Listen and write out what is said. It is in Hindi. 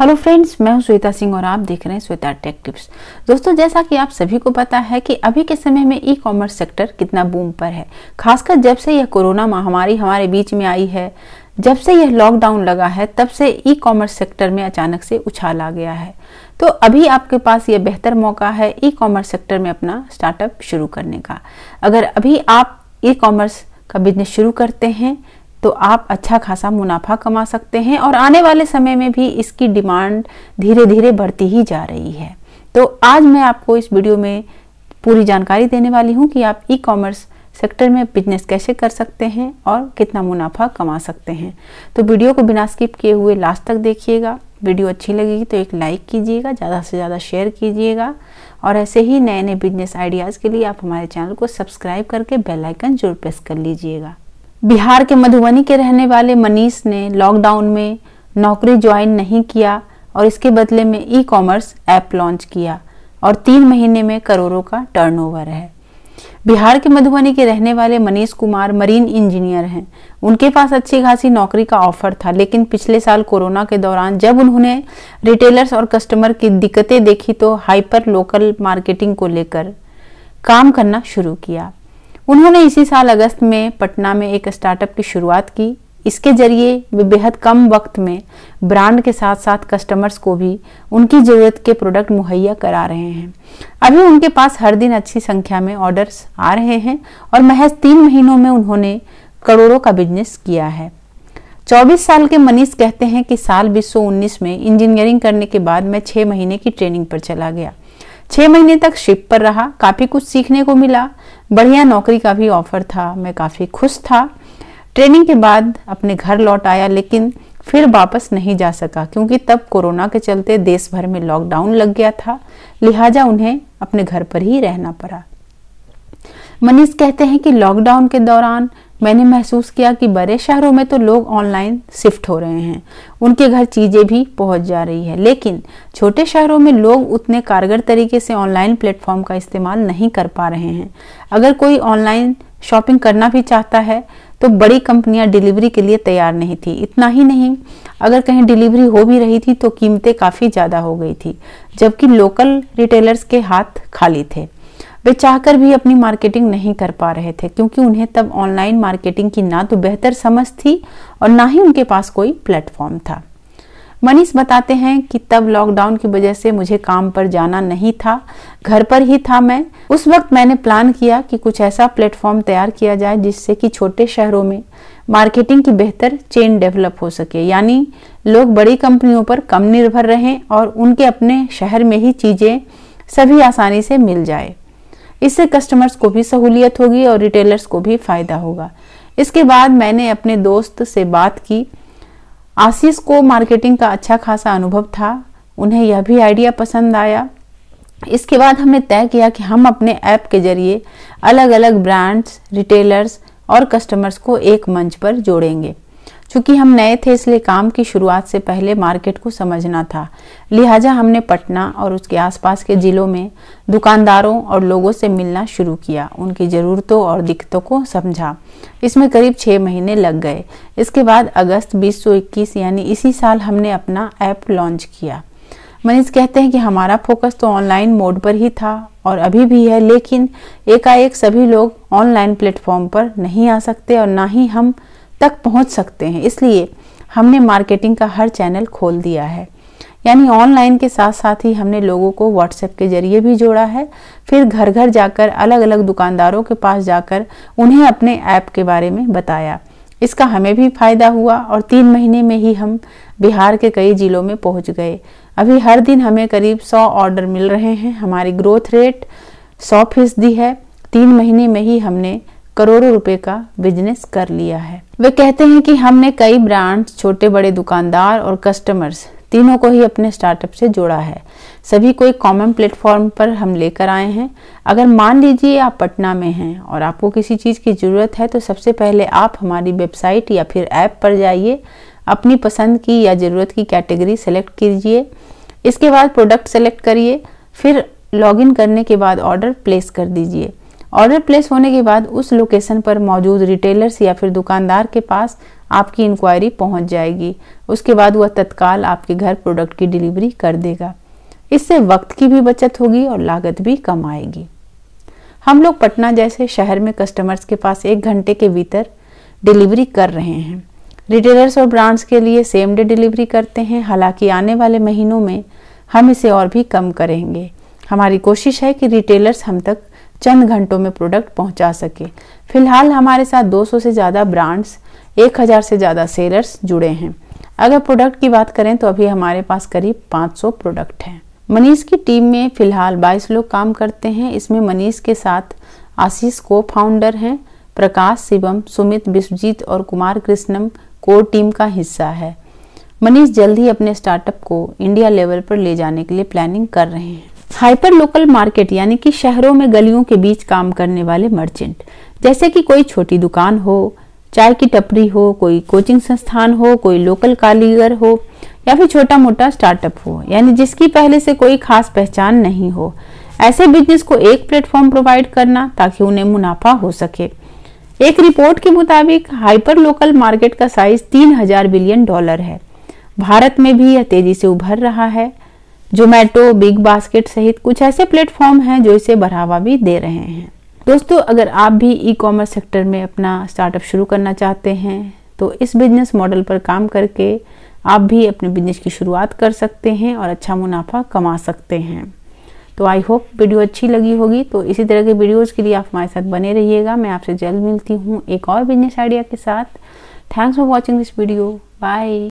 हेलो फ्रेंड्स मैं हूं श्वेता सिंह और आप देख रहे हैं श्वेता टेक टिप्स दोस्तों जैसा कि आप सभी को पता है कि अभी के समय में ई कॉमर्स सेक्टर कितना बूम पर है खासकर जब से यह कोरोना महामारी हमारे बीच में आई है जब से यह लॉकडाउन लगा है तब से ई कॉमर्स सेक्टर में अचानक से उछाल आ गया है तो अभी आपके पास ये बेहतर मौका है ई कॉमर्स सेक्टर में अपना स्टार्टअप शुरू करने का अगर अभी आप ई कॉमर्स का बिजनेस शुरू करते हैं तो आप अच्छा खासा मुनाफा कमा सकते हैं और आने वाले समय में भी इसकी डिमांड धीरे धीरे बढ़ती ही जा रही है तो आज मैं आपको इस वीडियो में पूरी जानकारी देने वाली हूँ कि आप ई कॉमर्स सेक्टर में बिजनेस कैसे कर सकते हैं और कितना मुनाफा कमा सकते हैं तो वीडियो को बिना स्किप किए हुए लास्ट तक देखिएगा वीडियो अच्छी लगेगी तो एक लाइक कीजिएगा ज़्यादा से ज़्यादा शेयर कीजिएगा और ऐसे ही नए नए बिजनेस आइडियाज़ के लिए आप हमारे चैनल को सब्सक्राइब करके बेल आइकन जरूर प्रेस कर लीजिएगा बिहार के मधुबनी के रहने वाले मनीष ने लॉकडाउन में नौकरी ज्वाइन नहीं किया और इसके बदले में ई कॉमर्स ऐप लॉन्च किया और तीन महीने में करोड़ों का टर्नओवर है बिहार के मधुबनी के रहने वाले मनीष कुमार मरीन इंजीनियर हैं उनके पास अच्छी खासी नौकरी का ऑफर था लेकिन पिछले साल कोरोना के दौरान जब उन्होंने रिटेलर्स और कस्टमर की दिक्कतें देखी तो हाइपर लोकल मार्केटिंग को लेकर काम करना शुरू किया उन्होंने इसी साल अगस्त में पटना में एक स्टार्टअप की शुरुआत की इसके जरिए वे बेहद कम वक्त में ब्रांड के साथ साथ कस्टमर्स को भी उनकी ज़रूरत के प्रोडक्ट मुहैया करा रहे हैं अभी उनके पास हर दिन अच्छी संख्या में ऑर्डर्स आ रहे हैं और महज तीन महीनों में उन्होंने करोड़ों का बिजनेस किया है 24 साल के मनीष कहते हैं कि साल 2019 में इंजीनियरिंग करने के बाद मैं छह महीने की ट्रेनिंग पर चला गया छह महीने तक शिप पर रहा काफ़ी कुछ सीखने को मिला बढ़िया नौकरी का भी ऑफर था मैं काफ़ी खुश था ट्रेनिंग के बाद अपने घर लौट आया लेकिन फिर वापस नहीं जा सका क्योंकि तब कोरोना के चलते देश भर में लॉकडाउन लग गया था लिहाजा उन्हें अपने घर पर ही रहना पड़ा मनीष कहते हैं कि लॉकडाउन के दौरान मैंने महसूस किया कि बड़े शहरों में तो लोग ऑनलाइन शिफ्ट हो रहे हैं उनके घर चीज़ें भी पहुंच जा रही है लेकिन छोटे शहरों में लोग उतने कारगर तरीके से ऑनलाइन प्लेटफॉर्म का इस्तेमाल नहीं कर पा रहे हैं अगर कोई ऑनलाइन शॉपिंग करना भी चाहता है तो बड़ी कंपनियां डिलीवरी के लिए तैयार नहीं थी इतना ही नहीं अगर कहीं डिलीवरी हो भी रही थी तो कीमतें काफ़ी ज़्यादा हो गई थी जबकि लोकल रिटेलर्स के हाथ खाली थे वे चाहकर भी अपनी मार्केटिंग नहीं कर पा रहे थे क्योंकि उन्हें तब ऑनलाइन मार्केटिंग की ना तो बेहतर समझ थी और ना ही उनके पास कोई प्लेटफॉर्म था मनीष बताते हैं कि तब लॉकडाउन की वजह से मुझे काम पर जाना नहीं था घर पर ही था मैं उस वक्त मैंने प्लान किया कि कुछ ऐसा प्लेटफॉर्म तैयार किया जाए जिससे कि छोटे शहरों में मार्केटिंग की बेहतर चेन डेवलप हो सके यानी लोग बड़ी कंपनियों पर कम निर्भर रहें और उनके अपने शहर में ही चीज़ें सभी आसानी से मिल जाए इससे कस्टमर्स को भी सहूलियत होगी और रिटेलर्स को भी फायदा होगा इसके बाद मैंने अपने दोस्त से बात की आशीष को मार्केटिंग का अच्छा खासा अनुभव था उन्हें यह भी आइडिया पसंद आया इसके बाद हमने तय किया कि हम अपने ऐप के जरिए अलग अलग ब्रांड्स रिटेलर्स और कस्टमर्स को एक मंच पर जोड़ेंगे चूंकि हम नए थे इसलिए काम की शुरुआत से पहले मार्केट को समझना था लिहाजा हमने पटना और उसके आसपास के ज़िलों में दुकानदारों और लोगों से मिलना शुरू किया उनकी ज़रूरतों और दिक्कतों को समझा इसमें करीब छः महीने लग गए इसके बाद अगस्त 2021 यानी इसी साल हमने अपना ऐप लॉन्च किया मनीष कहते हैं कि हमारा फोकस तो ऑनलाइन मोड पर ही था और अभी भी है लेकिन एकाएक सभी लोग ऑनलाइन प्लेटफॉर्म पर नहीं आ सकते और ना ही हम तक पहुंच सकते हैं इसलिए हमने मार्केटिंग का हर चैनल खोल दिया है यानी ऑनलाइन के साथ साथ ही हमने लोगों को व्हाट्सएप के जरिए भी जोड़ा है फिर घर घर जाकर अलग अलग दुकानदारों के पास जाकर उन्हें अपने ऐप के बारे में बताया इसका हमें भी फायदा हुआ और तीन महीने में ही हम बिहार के कई जिलों में पहुंच गए अभी हर दिन हमें करीब 100 ऑर्डर मिल रहे हैं हमारी ग्रोथ रेट सौ फीसदी है तीन महीने में ही हमने करोड़ों रुपए का बिजनेस कर लिया है वे कहते हैं कि हमने कई ब्रांड्स छोटे बड़े दुकानदार और कस्टमर्स तीनों को ही अपने स्टार्टअप से जोड़ा है सभी को एक कॉमन प्लेटफॉर्म पर हम लेकर आए हैं अगर मान लीजिए आप पटना में हैं और आपको किसी चीज़ की ज़रूरत है तो सबसे पहले आप हमारी वेबसाइट या फिर ऐप पर जाइए अपनी पसंद की या ज़रूरत की कैटेगरी सेलेक्ट कीजिए इसके बाद प्रोडक्ट सेलेक्ट करिए फिर लॉगिन करने के बाद ऑर्डर प्लेस कर दीजिए ऑर्डर प्लेस होने के बाद उस लोकेशन पर मौजूद रिटेलर्स या फिर दुकानदार के पास आपकी इंक्वायरी पहुंच जाएगी उसके बाद वह तत्काल आपके घर प्रोडक्ट की डिलीवरी कर देगा इससे वक्त की भी बचत होगी और लागत भी कम आएगी हम लोग पटना जैसे शहर में कस्टमर्स के पास एक घंटे के भीतर डिलीवरी कर रहे हैं रिटेलर्स और ब्रांड्स के लिए सेम डे डिलीवरी करते हैं हालांकि आने वाले महीनों में हम इसे और भी कम करेंगे हमारी कोशिश है कि रिटेलर्स हम तक चंद घंटों में प्रोडक्ट पहुंचा सके फिलहाल हमारे साथ 200 से ज़्यादा ब्रांड्स 1000 से ज़्यादा सेलर्स जुड़े हैं अगर प्रोडक्ट की बात करें तो अभी हमारे पास करीब 500 प्रोडक्ट हैं मनीष की टीम में फिलहाल 22 लोग काम करते हैं इसमें मनीष के साथ आशीष को फाउंडर हैं प्रकाश शिवम सुमित विश्वजीत और कुमार कृष्णम को टीम का हिस्सा है मनीष जल्द ही अपने स्टार्टअप को इंडिया लेवल पर ले जाने के लिए प्लानिंग कर रहे हैं हाइपर लोकल मार्केट यानी कि शहरों में गलियों के बीच काम करने वाले मर्चेंट जैसे कि कोई छोटी दुकान हो चाय की टपरी हो कोई कोचिंग संस्थान हो कोई लोकल कारीगर हो या फिर छोटा मोटा स्टार्टअप हो यानी जिसकी पहले से कोई खास पहचान नहीं हो ऐसे बिजनेस को एक प्लेटफॉर्म प्रोवाइड करना ताकि उन्हें मुनाफा हो सके एक रिपोर्ट के मुताबिक हाइपर लोकल मार्केट का साइज तीन बिलियन डॉलर है भारत में भी यह तेजी से उभर रहा है जोमेटो बिग बास्केट सहित कुछ ऐसे प्लेटफॉर्म हैं जो इसे बढ़ावा भी दे रहे हैं दोस्तों अगर आप भी ई कॉमर्स सेक्टर में अपना स्टार्टअप शुरू करना चाहते हैं तो इस बिजनेस मॉडल पर काम करके आप भी अपने बिजनेस की शुरुआत कर सकते हैं और अच्छा मुनाफा कमा सकते हैं तो आई होप वीडियो अच्छी लगी होगी तो इसी तरह के वीडियोज़ के लिए आप हमारे साथ बने रहिएगा मैं आपसे जल्द मिलती हूँ एक और बिजनेस आइडिया के साथ thanks for watching this video bye